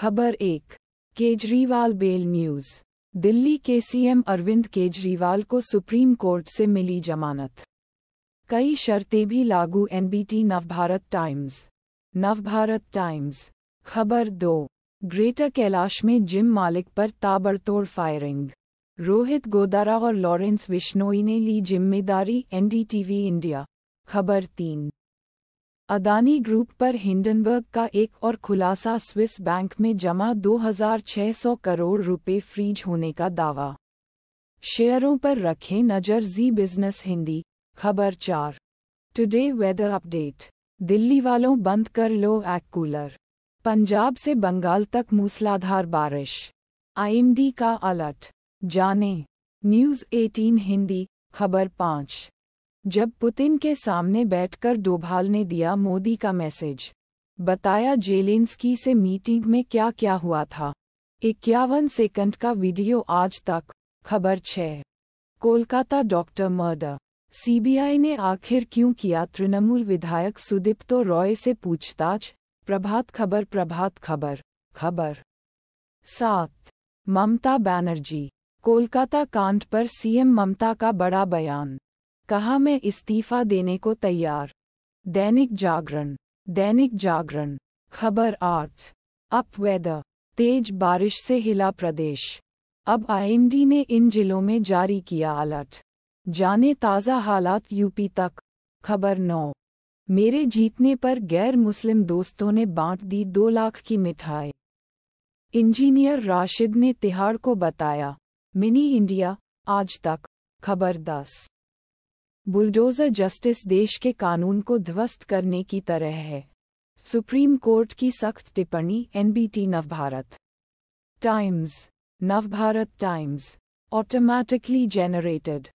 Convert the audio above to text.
खबर एक Kejriwal bell news Delhi के सीएम अरविंद केजरीवाल को सुप्रीम कोर्ट से मिली जमानत कई शर्तें भी लागू NBT Navbharat Times Navbharat Times खबर दो ग्रेटर कैलाश में जिम मालिक पर ताबड़तोड़ फायरिंग रोहित गोदारा और लॉरेंस विश्नोई ने ली जिम्मेदारी एनडीटीवी इंडिया खबर तीन अदानी ग्रुप पर हिंडनबर्ग का एक और खुलासा स्विस बैंक में जमा 2600 करोड़ रुपए फ्रीज होने का दावा शेयरों पर रखें नज़र जी बिजनेस हिंदी खबर चार टुडे वेदर अपडेट दिल्ली वालों बंद कर लो एग कूलर पंजाब से बंगाल तक मूसलाधार बारिश आईएमडी का अलर्ट जाने न्यूज़ 18 हिंदी खबर पाँच जब पुतिन के सामने बैठकर डोभाल ने दिया मोदी का मैसेज बताया जेलेंस्की से मीटिंग में क्या क्या हुआ था इक्यावन सेकंड का वीडियो आज तक खबर छः कोलकाता डॉक्टर मर्डर सीबीआई ने आखिर क्यों किया तृणमूल विधायक सुदीप्तो रॉय से पूछताछ प्रभात खबर प्रभात खबर खबर सात ममता बैनर्जी कोलकाता कांड पर सीएम ममता का बड़ा बयान कहा मैं इस्तीफा देने को तैयार दैनिक जागरण दैनिक जागरण खबर आठ अप वेदर तेज बारिश से हिला प्रदेश अब आईएमडी ने इन जिलों में जारी किया अलर्ट जाने ताज़ा हालात यूपी तक खबर नौ मेरे जीतने पर गैर मुस्लिम दोस्तों ने बांट दी दो लाख की मिठाई इंजीनियर राशिद ने तिहाड़ को बताया मिनी इंडिया आज तक खबर दस बुलडोजर जस्टिस देश के कानून को ध्वस्त करने की तरह है सुप्रीम कोर्ट की सख्त टिप्पणी NBT Navbharat Times Navbharat Times automatically generated